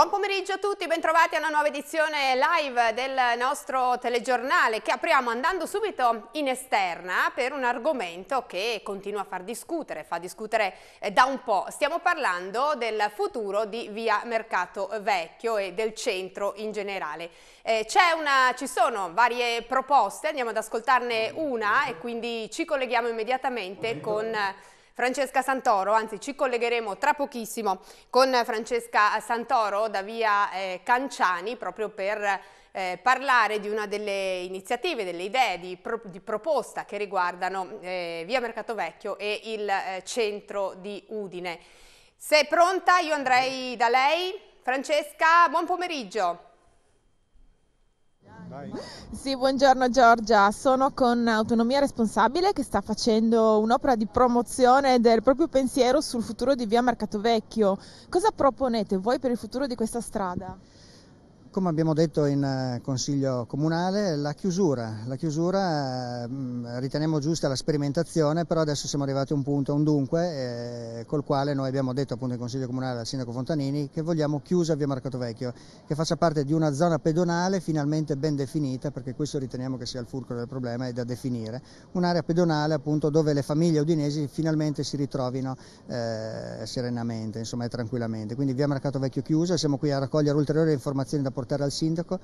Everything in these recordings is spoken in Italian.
Buon pomeriggio a tutti, bentrovati a una nuova edizione live del nostro telegiornale che apriamo andando subito in esterna per un argomento che continua a far discutere, fa discutere eh, da un po'. Stiamo parlando del futuro di via Mercato Vecchio e del centro in generale. Eh, una, ci sono varie proposte, andiamo ad ascoltarne una e quindi ci colleghiamo immediatamente con... Francesca Santoro, anzi ci collegheremo tra pochissimo con Francesca Santoro da via eh, Canciani proprio per eh, parlare di una delle iniziative, delle idee di, pro, di proposta che riguardano eh, via Mercato Vecchio e il eh, centro di Udine. Se è pronta io andrei da lei. Francesca, buon pomeriggio. Sì, buongiorno Giorgia, sono con Autonomia Responsabile che sta facendo un'opera di promozione del proprio pensiero sul futuro di via Mercato Vecchio. Cosa proponete voi per il futuro di questa strada? Come abbiamo detto in eh, Consiglio Comunale, la chiusura, la chiusura eh, riteniamo giusta la sperimentazione, però adesso siamo arrivati a un punto, a un dunque, eh, col quale noi abbiamo detto appunto in Consiglio Comunale al Sindaco Fontanini che vogliamo chiusa via Marcato Vecchio, che faccia parte di una zona pedonale finalmente ben definita, perché questo riteniamo che sia il fulcro del problema e da definire, un'area pedonale appunto dove le famiglie udinesi finalmente si ritrovino eh, serenamente insomma, tranquillamente. Quindi via Marcato Vecchio chiusa, siamo qui a raccogliere ulteriori informazioni da portare portare al sindaco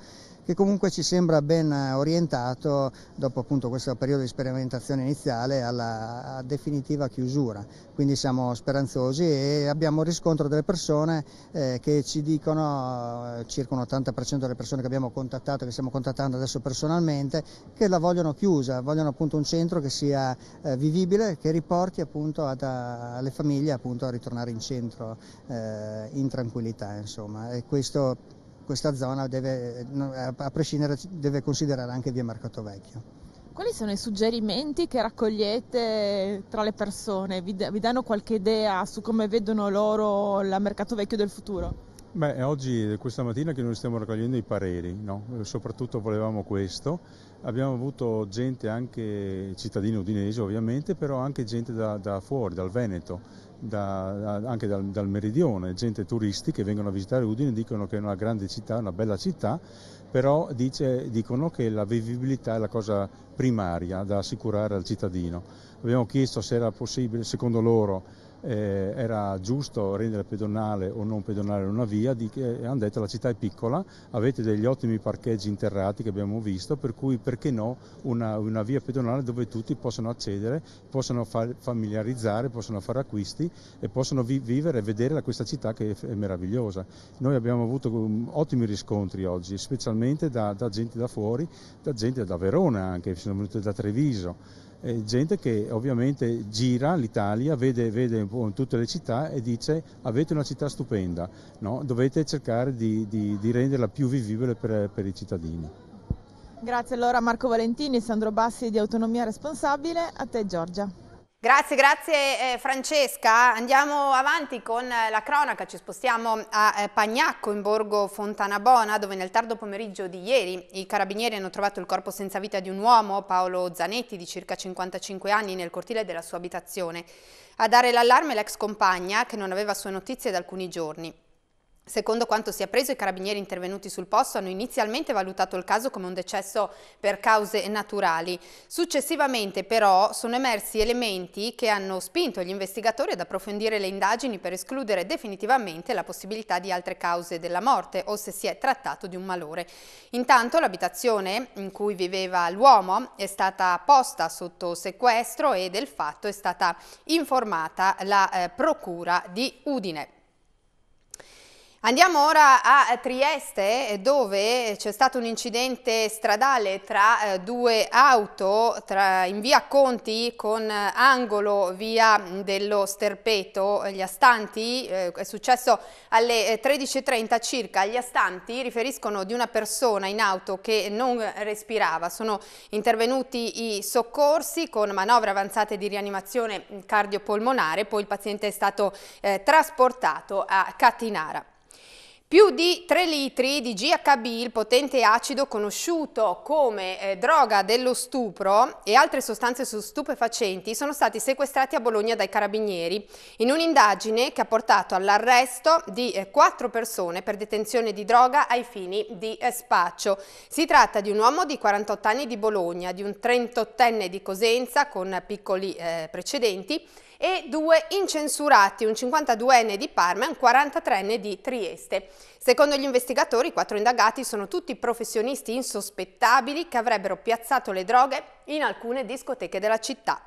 che comunque ci sembra ben eh, orientato dopo appunto questo periodo di sperimentazione iniziale alla definitiva chiusura. Quindi siamo speranzosi e abbiamo riscontro delle persone eh, che ci dicono, eh, circa un 80% delle persone che abbiamo contattato, che stiamo contattando adesso personalmente, che la vogliono chiusa, vogliono appunto un centro che sia eh, vivibile, che riporti appunto ad, a, alle famiglie appunto a ritornare in centro eh, in tranquillità insomma. E questo questa zona deve, a prescindere deve considerare anche via Mercato Vecchio. Quali sono i suggerimenti che raccogliete tra le persone? Vi, vi danno qualche idea su come vedono loro il Mercato Vecchio del futuro? Beh, oggi, questa mattina che noi stiamo raccogliendo i pareri, no? soprattutto volevamo questo. Abbiamo avuto gente anche cittadini udinesi ovviamente, però anche gente da, da fuori, dal Veneto da, anche dal, dal, meridione, gente turisti che vengono a visitare Udine, dicono che è una grande città, una bella città, però dice, dicono che la vivibilità è la cosa primaria da assicurare al cittadino. Abbiamo chiesto se era possibile, secondo loro, eh, era giusto rendere pedonale o non pedonale una via, di, eh, hanno detto la città è piccola, avete degli ottimi parcheggi interrati che abbiamo visto, per cui perché no una, una via pedonale dove tutti possono accedere, possono far, familiarizzare, possono fare acquisti e possono vi, vivere e vedere questa città che è, è, meravigliosa. Noi abbiamo avuto um, ottimi riscontri oggi, specialmente da, da gente da fuori, da gente da Verona anche, sono venute da Treviso gente che ovviamente gira l'Italia, vede, vede, tutte le città e dice avete una città stupenda, no? dovete cercare di, di, di, renderla più vivibile per, per i cittadini. Grazie allora Marco Valentini, Sandro Bassi di Autonomia Responsabile, a te Giorgia. Grazie, grazie eh, Francesca. Andiamo avanti con eh, la cronaca, ci spostiamo a eh, Pagnacco in borgo Fontanabona dove nel tardo pomeriggio di ieri i carabinieri hanno trovato il corpo senza vita di un uomo, Paolo Zanetti, di circa 55 anni, nel cortile della sua abitazione. A dare l'allarme l'ex compagna che non aveva sue notizie da alcuni giorni. Secondo quanto si è preso, i carabinieri intervenuti sul posto hanno inizialmente valutato il caso come un decesso per cause naturali. Successivamente però sono emersi elementi che hanno spinto gli investigatori ad approfondire le indagini per escludere definitivamente la possibilità di altre cause della morte o se si è trattato di un malore. Intanto l'abitazione in cui viveva l'uomo è stata posta sotto sequestro e del fatto è stata informata la eh, procura di Udine. Andiamo ora a Trieste dove c'è stato un incidente stradale tra eh, due auto tra, in via Conti con eh, angolo via dello Sterpeto. Gli astanti, eh, è successo alle 13.30 eh, circa, gli astanti riferiscono di una persona in auto che non respirava. Sono intervenuti i soccorsi con manovre avanzate di rianimazione cardiopolmonare, poi il paziente è stato eh, trasportato a Catinara. Più di 3 litri di GHB, il potente acido conosciuto come eh, droga dello stupro e altre sostanze stupefacenti sono stati sequestrati a Bologna dai carabinieri in un'indagine che ha portato all'arresto di eh, 4 persone per detenzione di droga ai fini di eh, spaccio. Si tratta di un uomo di 48 anni di Bologna, di un 38enne di Cosenza con piccoli eh, precedenti e due incensurati, un 52enne di Parma e un 43enne di Trieste. Secondo gli investigatori, i quattro indagati sono tutti professionisti insospettabili che avrebbero piazzato le droghe in alcune discoteche della città.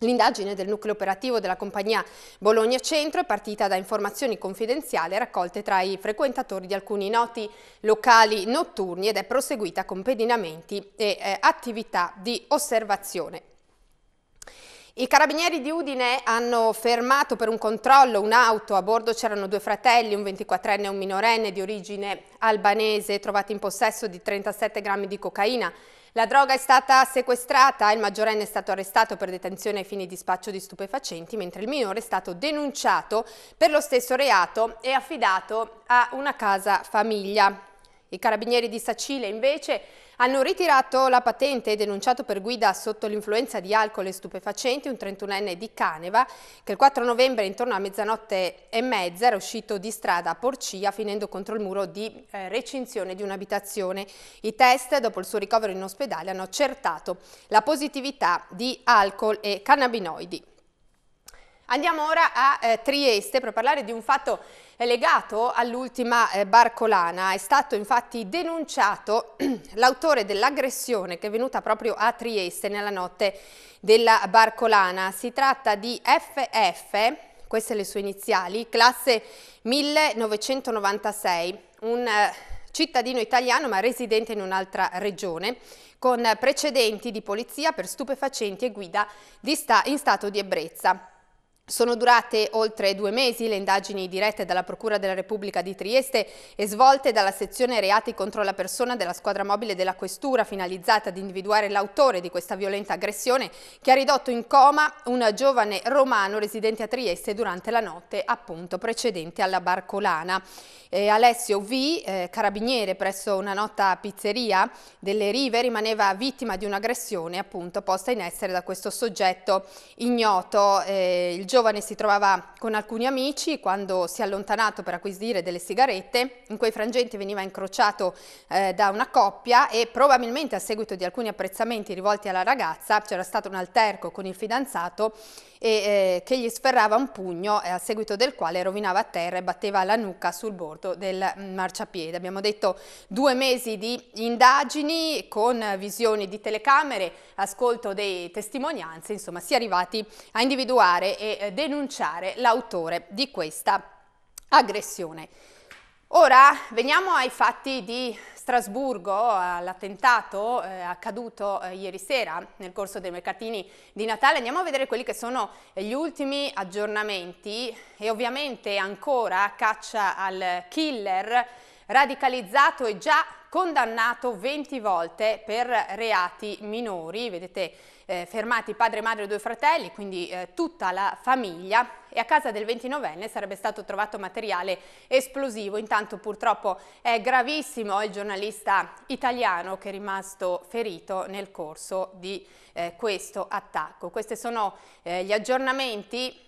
L'indagine del nucleo operativo della compagnia Bologna Centro è partita da informazioni confidenziali raccolte tra i frequentatori di alcuni noti locali notturni ed è proseguita con pedinamenti e eh, attività di osservazione. I carabinieri di Udine hanno fermato per un controllo un'auto, a bordo c'erano due fratelli, un 24enne e un minorenne di origine albanese, trovati in possesso di 37 grammi di cocaina. La droga è stata sequestrata, il maggiorenne è stato arrestato per detenzione ai fini di spaccio di stupefacenti, mentre il minore è stato denunciato per lo stesso reato e affidato a una casa famiglia. I carabinieri di Sacile invece hanno ritirato la patente e denunciato per guida sotto l'influenza di alcol e stupefacenti un 31enne di Caneva che il 4 novembre intorno a mezzanotte e mezza era uscito di strada a Porcia finendo contro il muro di eh, recinzione di un'abitazione. I test dopo il suo ricovero in ospedale hanno accertato la positività di alcol e cannabinoidi. Andiamo ora a eh, Trieste per parlare di un fatto eh, legato all'ultima eh, barcolana. È stato infatti denunciato l'autore dell'aggressione che è venuta proprio a Trieste nella notte della barcolana. Si tratta di FF, queste le sue iniziali, classe 1996, un eh, cittadino italiano ma residente in un'altra regione, con precedenti di polizia per stupefacenti e guida sta in stato di ebbrezza. Sono durate oltre due mesi le indagini dirette dalla Procura della Repubblica di Trieste e svolte dalla sezione reati contro la persona della squadra mobile della Questura finalizzata ad individuare l'autore di questa violenta aggressione che ha ridotto in coma un giovane romano residente a Trieste durante la notte appunto precedente alla Barcolana. Eh, Alessio V, eh, carabiniere presso una nota pizzeria delle Rive, rimaneva vittima di un'aggressione appunto posta in essere da questo soggetto ignoto. Eh, il giovane si trovava con alcuni amici, quando si è allontanato per acquisire delle sigarette, in quei frangenti veniva incrociato eh, da una coppia e probabilmente a seguito di alcuni apprezzamenti rivolti alla ragazza c'era stato un alterco con il fidanzato e, eh, che gli sferrava un pugno eh, a seguito del quale rovinava a terra e batteva la nuca sul bordo del mm, marciapiede. Abbiamo detto due mesi di indagini con visioni di telecamere, ascolto dei testimonianze, insomma si è arrivati a individuare e eh, denunciare l'autore di questa aggressione. Ora veniamo ai fatti di Strasburgo all'attentato eh, accaduto eh, ieri sera nel corso dei mercatini di Natale. Andiamo a vedere quelli che sono gli ultimi aggiornamenti e ovviamente ancora caccia al killer radicalizzato e già condannato 20 volte per reati minori. Vedete eh, fermati padre, madre e due fratelli, quindi eh, tutta la famiglia e a casa del 29enne sarebbe stato trovato materiale esplosivo. Intanto purtroppo è gravissimo il giornalista italiano che è rimasto ferito nel corso di eh, questo attacco. Questi sono eh, gli aggiornamenti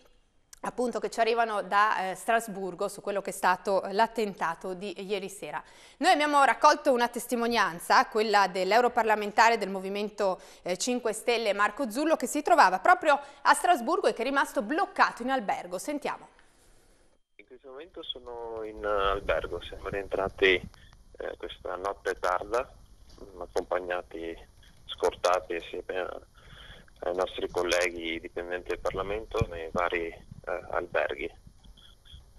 appunto che ci arrivano da eh, Strasburgo su quello che è stato eh, l'attentato di ieri sera. Noi abbiamo raccolto una testimonianza, quella dell'europarlamentare del Movimento eh, 5 Stelle Marco Zullo che si trovava proprio a Strasburgo e che è rimasto bloccato in albergo. Sentiamo. In questo momento sono in eh, albergo, siamo rientrati eh, questa notte tarda, mm, accompagnati, scortati assieme eh, ai nostri colleghi dipendenti del Parlamento nei vari eh, alberghi.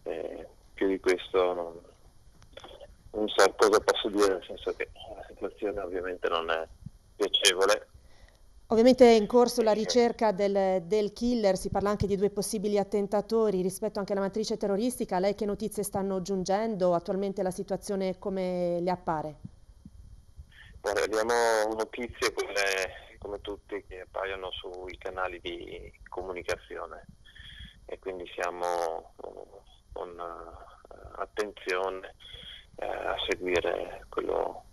Eh, più di questo non, non so cosa posso dire, nel senso che la situazione ovviamente non è piacevole, Ovviamente è in corso la ricerca del, del, killer, si parla anche di due possibili attentatori rispetto anche alla matrice terroristica. lei che notizie stanno giungendo? Attualmente la situazione come le appare? Guarda, abbiamo notizie quelle, come tutte che appaiono sui canali di comunicazione e quindi siamo eh, con eh, attenzione eh, a seguire quello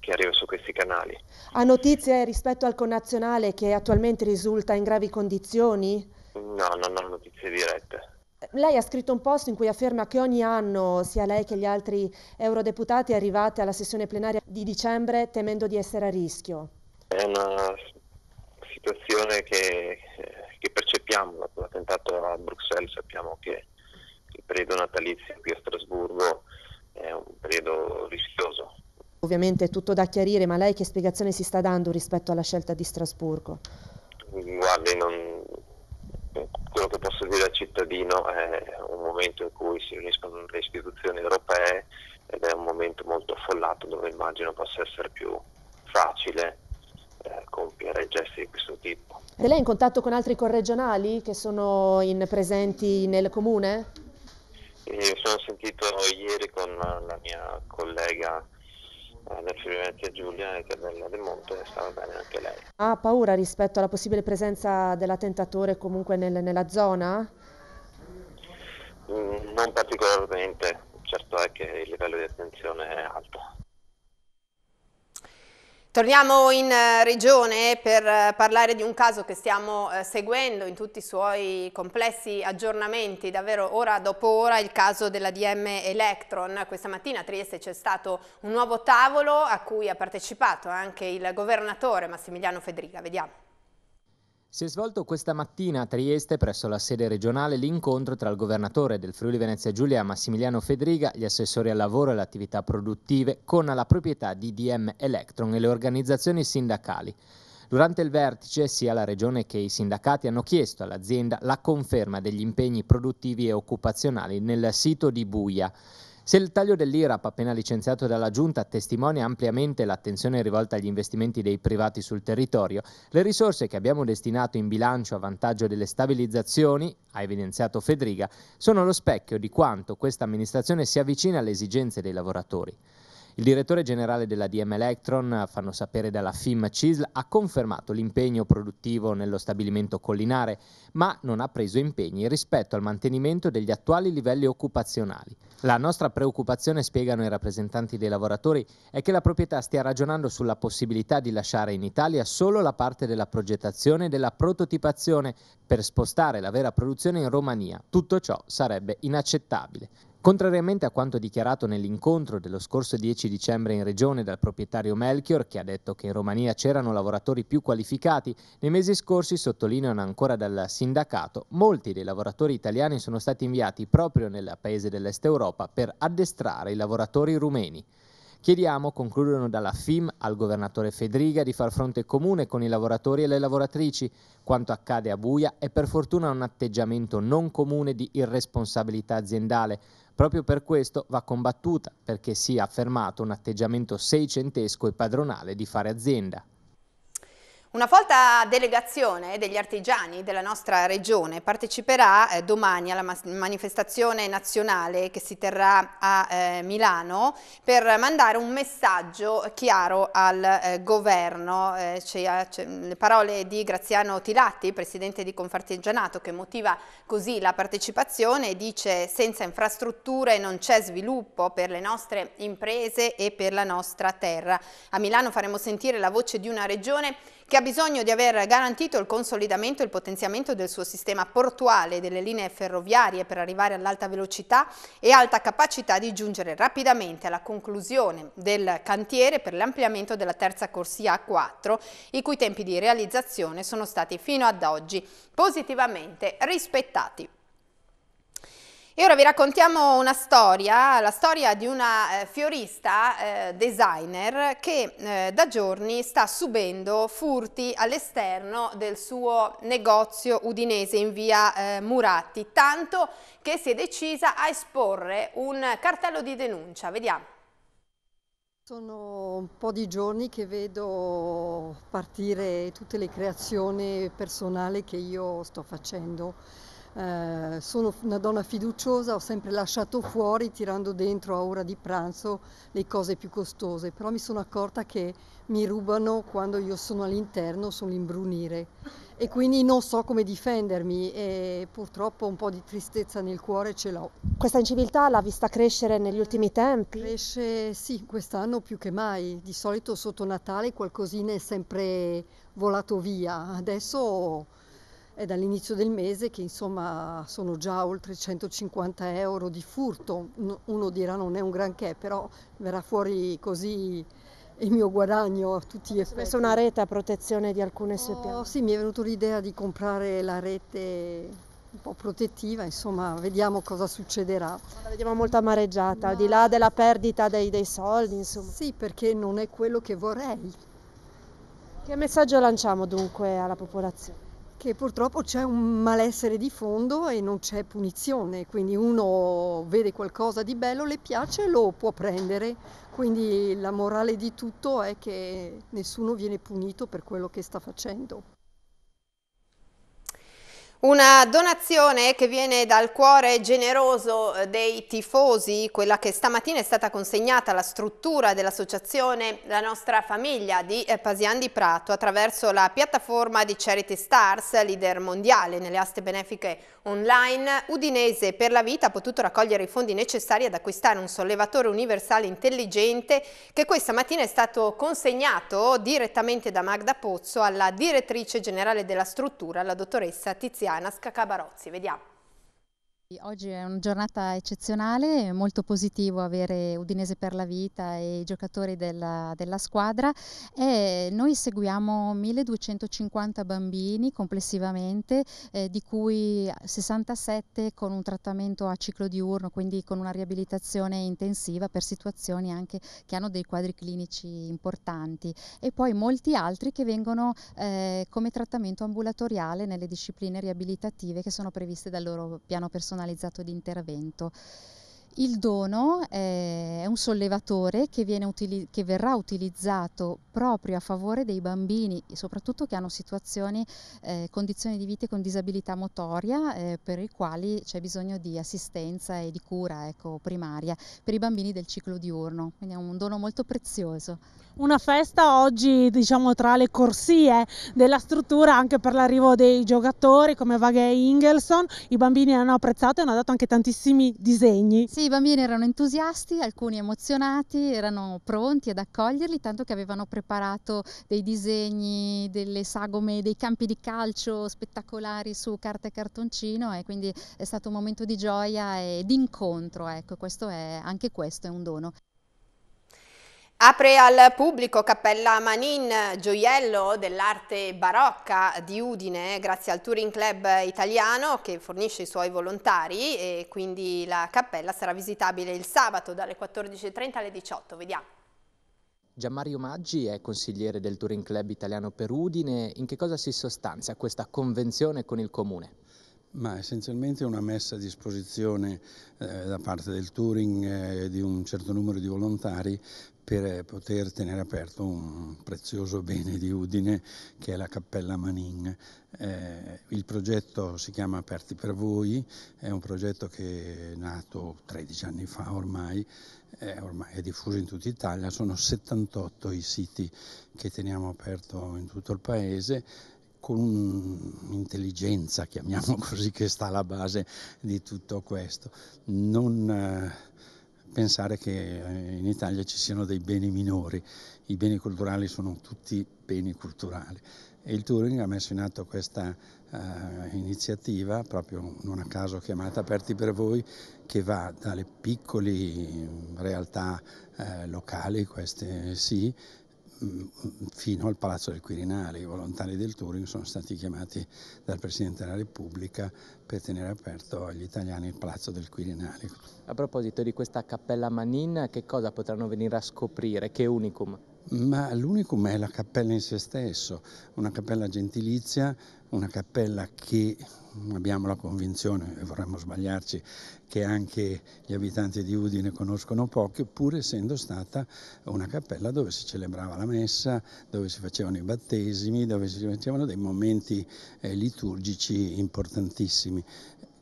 che arriva su questi canali. Ha notizie rispetto al connazionale che attualmente risulta in gravi condizioni? No, non ho notizie dirette. Lei ha scritto un post in cui afferma che ogni anno sia lei che gli altri eurodeputati arrivate alla sessione plenaria di dicembre temendo di essere a rischio. È una situazione che, che percepiamo, la a Bruxelles sappiamo che il periodo natalizio qui a Strasburgo è un periodo rischioso. Ovviamente è tutto da chiarire, ma lei che spiegazione si sta dando rispetto alla scelta di Strasburgo? Guardi, non... quello che posso dire al cittadino è un momento in cui si uniscono le istituzioni europee ed è un momento molto affollato dove immagino possa essere più facile eh, compiere gesti di questo tipo. E lei è in contatto con altri corregionali che sono in, presenti nel comune? Mi sono sentito ieri con la mia collega eh, del Friuli Venezia Giulia e Carmella De Monte e stava bene anche lei. Ha paura rispetto alla possibile presenza dell'attentatore comunque nel, nella zona? Mm, non particolarmente, certo è che il livello di attenzione è alto. Torniamo in eh, regione per eh, parlare di un caso che stiamo eh, seguendo in tutti i suoi complessi aggiornamenti, davvero ora dopo ora, il caso della DM Electron. Questa mattina a Trieste c'è stato un nuovo tavolo a cui ha partecipato anche il governatore Massimiliano Federica. Vediamo. Si è svolto questa mattina a Trieste presso la sede regionale l'incontro tra il governatore del Friuli Venezia Giulia Massimiliano Fedriga, gli assessori al lavoro e alle attività produttive con la proprietà di DM Electron e le organizzazioni sindacali. Durante il vertice sia la Regione che i sindacati hanno chiesto all'azienda la conferma degli impegni produttivi e occupazionali nel sito di Buia. Se il taglio dell'IRAP appena licenziato dalla Giunta testimonia ampiamente l'attenzione rivolta agli investimenti dei privati sul territorio, le risorse che abbiamo destinato in bilancio a vantaggio delle stabilizzazioni, ha evidenziato Fedriga, sono lo specchio di quanto questa amministrazione si avvicina alle esigenze dei lavoratori. Il direttore generale della DM Electron, fanno sapere dalla FIM CISL, ha confermato l'impegno produttivo nello stabilimento collinare, ma non ha preso impegni rispetto al mantenimento degli attuali livelli occupazionali. La nostra preoccupazione, spiegano i rappresentanti dei lavoratori, è che la proprietà stia ragionando sulla possibilità di lasciare in Italia solo la parte della progettazione e della prototipazione per spostare la vera produzione in Romania. Tutto ciò sarebbe inaccettabile. Contrariamente a quanto dichiarato nell'incontro dello scorso 10 dicembre in regione dal proprietario Melchior, che ha detto che in Romania c'erano lavoratori più qualificati, nei mesi scorsi, sottolineano ancora dal sindacato, molti dei lavoratori italiani sono stati inviati proprio nel paese dell'Est Europa per addestrare i lavoratori rumeni. Chiediamo, concludono dalla FIM al governatore Federica di far fronte comune con i lavoratori e le lavoratrici. Quanto accade a Buia è per fortuna un atteggiamento non comune di irresponsabilità aziendale, Proprio per questo va combattuta, perché si è affermato un atteggiamento seicentesco e padronale di fare azienda, una folta delegazione degli artigiani della nostra regione parteciperà eh, domani alla ma manifestazione nazionale che si terrà a eh, Milano per mandare un messaggio chiaro al eh, governo. Eh, eh, le parole di Graziano Tilatti, presidente di Confartigianato, che motiva così la partecipazione, dice senza infrastrutture non c'è sviluppo per le nostre imprese e per la nostra terra. A Milano faremo sentire la voce di una regione che ha bisogno di aver garantito il consolidamento e il potenziamento del suo sistema portuale e delle linee ferroviarie per arrivare all'alta velocità e alta capacità di giungere rapidamente alla conclusione del cantiere per l'ampliamento della terza corsia A4, i cui tempi di realizzazione sono stati fino ad oggi positivamente rispettati. E ora vi raccontiamo una storia, la storia di una eh, fiorista eh, designer che eh, da giorni sta subendo furti all'esterno del suo negozio udinese in via eh, Muratti, tanto che si è decisa a esporre un cartello di denuncia. Vediamo. Sono un po' di giorni che vedo partire tutte le creazioni personali che io sto facendo eh, sono una donna fiduciosa, ho sempre lasciato fuori tirando dentro a ora di pranzo le cose più costose, però mi sono accorta che mi rubano quando io sono all'interno, sull'imbrunire e quindi non so come difendermi e purtroppo un po' di tristezza nel cuore ce l'ho. Questa inciviltà l'ha vista crescere negli ultimi tempi? Cresce sì, quest'anno più che mai, di solito sotto Natale qualcosina è sempre volato via, adesso è dall'inizio del mese che insomma sono già oltre 150 euro di furto. Uno dirà non è un granché, però verrà fuori così il mio guadagno a tutti gli effetti. Messo una rete a protezione di alcune SPA? Oh, sì, mi è venuto l'idea di comprare la rete un po' protettiva, insomma, vediamo cosa succederà. La vediamo molto amareggiata, Ma... di là della perdita dei, dei soldi, insomma. Sì, perché non è quello che vorrei. Che messaggio lanciamo dunque alla popolazione? che purtroppo c'è un malessere di fondo e non c'è punizione, quindi uno vede qualcosa di bello, le piace e lo può prendere, quindi la morale di tutto è che nessuno viene punito per quello che sta facendo. Una donazione che viene dal cuore generoso eh, dei tifosi, quella che stamattina è stata consegnata alla struttura dell'associazione La Nostra Famiglia di eh, Pasian di Prato attraverso la piattaforma di Charity Stars, leader mondiale nelle aste benefiche online. Udinese per la vita ha potuto raccogliere i fondi necessari ad acquistare un sollevatore universale intelligente che questa mattina è stato consegnato direttamente da Magda Pozzo alla direttrice generale della struttura, la dottoressa Tiziana. Gianasca Scacabarozzi. Vediamo. Oggi è una giornata eccezionale, è molto positivo avere Udinese per la vita e i giocatori della, della squadra. E noi seguiamo 1250 bambini complessivamente, eh, di cui 67 con un trattamento a ciclo diurno, quindi con una riabilitazione intensiva per situazioni anche che hanno dei quadri clinici importanti e poi molti altri che vengono eh, come trattamento ambulatoriale nelle discipline riabilitative che sono previste dal loro piano personale personalizzato di intervento. Il dono è un sollevatore che, utili- che, verrà utilizzato proprio a favore dei bambini, soprattutto che hanno situazioni, eh, condizioni di vita con disabilità motoria, eh, per i quali c'è bisogno di assistenza e di cura ecco, primaria, per i bambini del ciclo diurno. Quindi è un dono molto prezioso. Una festa oggi diciamo tra le corsie della struttura anche per l'arrivo dei giocatori come Vaghe e Ingelson, i bambini hanno apprezzato e hanno dato anche tantissimi disegni. Sì, i bambini erano entusiasti, alcuni emozionati, erano pronti ad accoglierli, tanto che avevano preparato dei disegni, delle sagome, dei campi di calcio spettacolari su carta e cartoncino e quindi è stato un momento di gioia e di incontro, ecco, questo è, anche questo è un dono. Apre al pubblico Cappella Manin, gioiello dell'arte barocca di Udine, grazie al Touring Club italiano che fornisce i suoi volontari e quindi la cappella sarà visitabile il sabato dalle 14.30 alle 18.00. Vediamo. Gianmario Maggi è consigliere del Touring Club italiano per Udine. In che cosa si sostanzia questa convenzione con il comune? Ma essenzialmente una messa a disposizione eh, da parte del Touring eh, di un certo numero di volontari per poter tenere aperto un prezioso bene di Udine che è la Cappella Manin. Eh, il progetto si chiama Aperti per voi, è un progetto che è nato 13 anni fa ormai, eh, ormai è diffuso in tutta Italia, sono 78 i siti che teniamo aperto in tutto il paese con un'intelligenza, chiamiamo così, che sta alla base di tutto questo. Non, eh, pensare che eh, in Italia ci siano dei beni minori, i beni culturali sono tutti beni culturali e il Turing ha messo in atto questa uh, iniziativa, proprio non a caso chiamata Aperti per voi, che va dalle piccole realtà uh, locali, queste sì, eh, fino al Palazzo del Quirinale. I volontari del Turing sono stati chiamati dal Presidente della Repubblica per tenere aperto agli italiani il Palazzo del Quirinale. A proposito di questa cappella Manin, che cosa potranno venire a scoprire? Che unicum? Ma l'unicum è la cappella in sé stesso, una cappella gentilizia, una cappella che abbiamo la convinzione, e vorremmo sbagliarci, che anche gli abitanti di Udine conoscono pochi, pur essendo stata una cappella dove si celebrava la messa, dove si facevano i battesimi, dove si facevano dei momenti eh, liturgici importantissimi.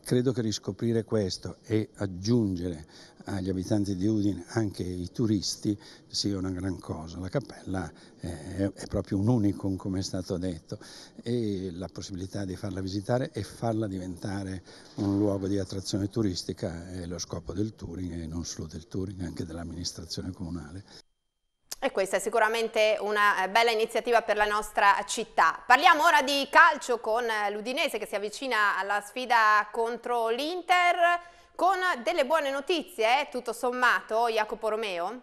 Credo che riscoprire questo e aggiungere agli abitanti di Udine, anche i turisti, sia una gran cosa. La cappella è, è proprio un unicum, come è stato detto, e la possibilità di farla visitare e farla diventare un luogo di attrazione turistica è lo scopo del touring e non solo del touring, anche dell'amministrazione comunale. E questa è sicuramente una eh, bella iniziativa per la nostra città. Parliamo ora di calcio con eh, l'Udinese che si avvicina alla sfida contro l'Inter con delle buone notizie, eh, tutto sommato, Jacopo Romeo?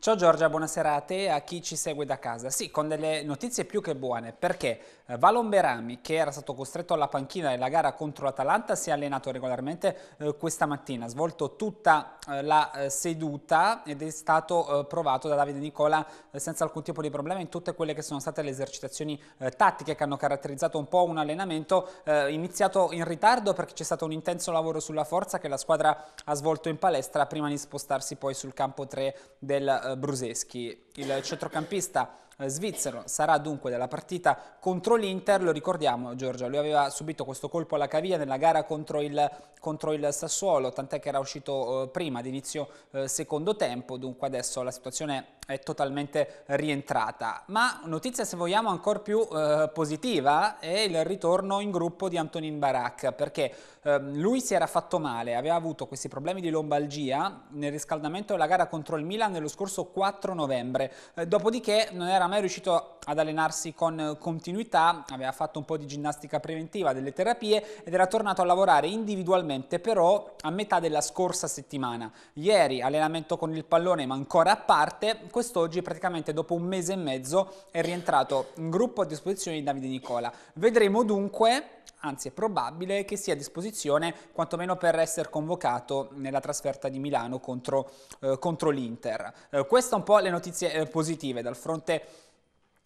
Ciao Giorgia, buonasera a te e a chi ci segue da casa. Sì, con delle notizie più che buone, perché eh, Valomberami, che era stato costretto alla panchina della gara contro l'Atalanta, si è allenato regolarmente eh, questa mattina, ha svolto tutta eh, la eh, seduta ed è stato eh, provato da Davide Nicola senza alcun tipo di problema in tutte quelle che sono state le esercitazioni tattiche che hanno caratterizzato un po' un allenamento iniziato in ritardo perché c'è stato un intenso lavoro sulla forza che la squadra ha svolto in palestra prima di spostarsi poi sul campo 3 del Bruseschi. Il centrocampista eh, svizzero. Sarà dunque della partita contro l'Inter, lo ricordiamo Giorgio, lui aveva subito questo colpo alla caviglia nella gara contro il, contro il Sassuolo, tant'è che era uscito eh, prima, d'inizio eh, secondo tempo, dunque adesso la situazione è totalmente rientrata. Ma notizia se vogliamo ancora più eh, positiva è il ritorno in gruppo di Antonin Barak, perché Ehm, lui si era fatto male, aveva avuto questi problemi di lombalgia nel riscaldamento della gara contro il Milan nello scorso 4 novembre, eh, dopodiché non era mai riuscito ad allenarsi con continuità, aveva fatto un po' di ginnastica preventiva, delle terapie ed era tornato a lavorare individualmente però a metà della scorsa settimana. Ieri allenamento con il pallone ma ancora a parte, quest'oggi praticamente dopo un mese e mezzo è rientrato in gruppo a disposizione di Davide Nicola. Vedremo dunque, anzi è probabile, che sia a disposizione disposizione quantomeno per essere convocato nella trasferta di Milano contro, eh, contro l'Inter. Eh, queste un po' le notizie eh, positive dal fronte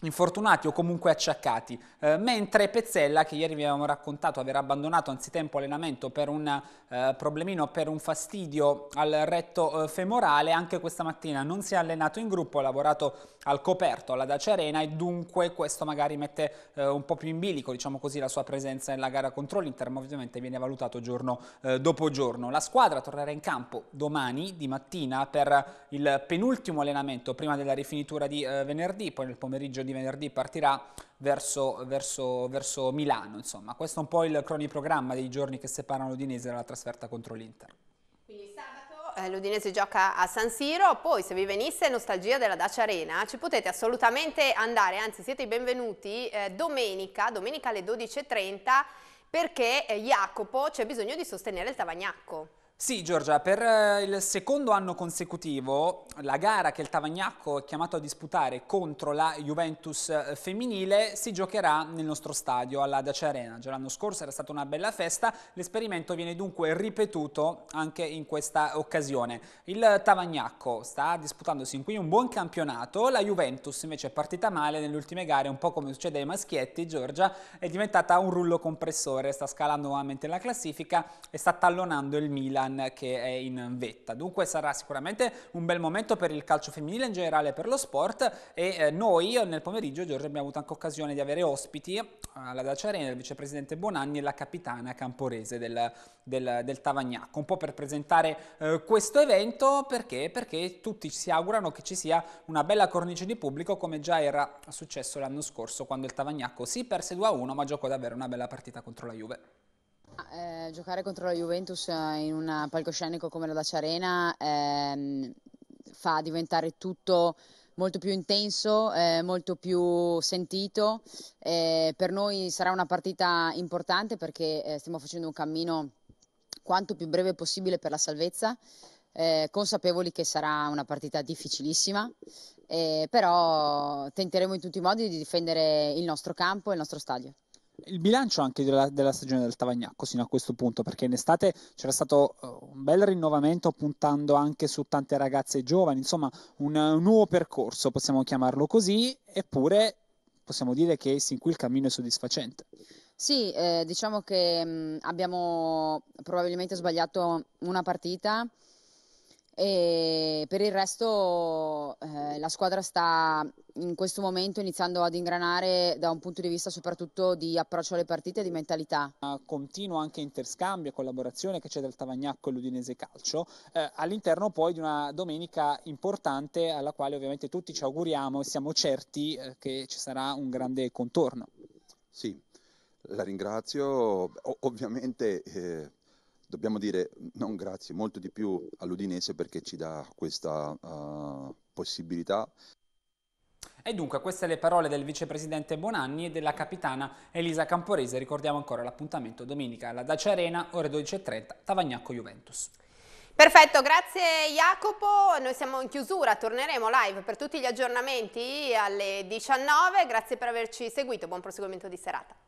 infortunati o comunque acciaccati, eh, mentre Pezzella, che ieri vi avevamo raccontato aver abbandonato anzitempo allenamento per un eh, problemino, per un fastidio al retto eh, femorale, anche questa mattina non si è allenato in gruppo, ha lavorato al coperto alla Dacia Arena e dunque questo magari mette eh, un po' più in bilico, diciamo così, la sua presenza nella gara contro l'Inter, ma ovviamente viene valutato giorno eh, dopo giorno. La squadra tornerà in campo domani di mattina per il penultimo allenamento, prima della rifinitura di eh, venerdì, poi nel pomeriggio di venerdì partirà verso, verso, verso Milano. Insomma, questo è un po' il croniprogramma dei giorni che separano l'Udinese dalla trasferta contro l'Inter eh, l'Udinese gioca a San Siro, poi se vi venisse nostalgia della Dacia Arena ci potete assolutamente andare, anzi siete i benvenuti eh, domenica, domenica alle 12.30 perché eh, Jacopo c'è bisogno di sostenere il Tavagnacco. Sì Giorgia, per eh, il secondo anno consecutivo la gara che il Tavagnacco è chiamato a disputare contro la Juventus eh, femminile si giocherà nel nostro stadio alla Dacia Arena. Già l'anno scorso era stata una bella festa, l'esperimento viene dunque ripetuto anche in questa occasione. Il Tavagnacco sta disputandosi in qui un buon campionato, la Juventus invece è partita male nelle ultime gare, un po' come succede ai maschietti, Giorgia è diventata un rullo compressore, sta scalando nuovamente la classifica e sta tallonando il Milan Milan che è in vetta. Dunque sarà sicuramente un bel momento per il calcio femminile in generale per lo sport e eh, noi nel pomeriggio Giorgio abbiamo avuto anche occasione di avere ospiti alla Dacia Arena, il vicepresidente Bonanni e la capitana Camporese del, del, del Tavagnacco, un po' per presentare eh, questo evento perché? perché tutti si augurano che ci sia una bella cornice di pubblico come già era successo l'anno scorso quando il Tavagnacco si perse 2-1 ma giocò davvero una bella partita contro la Juve. Eh, giocare contro la Juventus in un palcoscenico come la Dacia Arena ehm, fa diventare tutto molto più intenso, eh, molto più sentito. Eh, per noi sarà una partita importante perché eh, stiamo facendo un cammino quanto più breve possibile per la salvezza, eh, consapevoli che sarà una partita difficilissima, eh, però tenteremo in tutti i modi di difendere il nostro campo e il nostro stadio il bilancio anche della, della, stagione del Tavagnacco sino a questo punto, perché in estate c'era stato eh, un bel rinnovamento puntando anche su tante ragazze giovani, insomma un, un nuovo percorso, possiamo chiamarlo così, eppure possiamo dire che sin qui il cammino è soddisfacente. Sì, eh, diciamo che mh, mm, abbiamo probabilmente sbagliato una partita e per il resto eh, la squadra sta in questo momento iniziando ad ingranare da un punto di vista soprattutto di approccio alle partite e di mentalità. Continuo anche interscambio e collaborazione che c'è dal Tavagnacco e l'Udinese Calcio, eh, all'interno poi di una domenica importante alla quale ovviamente tutti ci auguriamo e siamo certi eh, che ci sarà un grande contorno. Sì, la ringrazio. O- ovviamente eh, dobbiamo dire non grazie, molto di più all'Udinese perché ci dà questa uh, possibilità. E dunque queste le parole del vicepresidente Bonanni e della capitana Elisa Camporese. Ricordiamo ancora l'appuntamento domenica alla Dacia Arena, ore 12.30, Tavagnacco Juventus. Perfetto, grazie Jacopo, noi siamo in chiusura, torneremo live per tutti gli aggiornamenti alle 19, grazie per averci seguito, buon proseguimento di serata.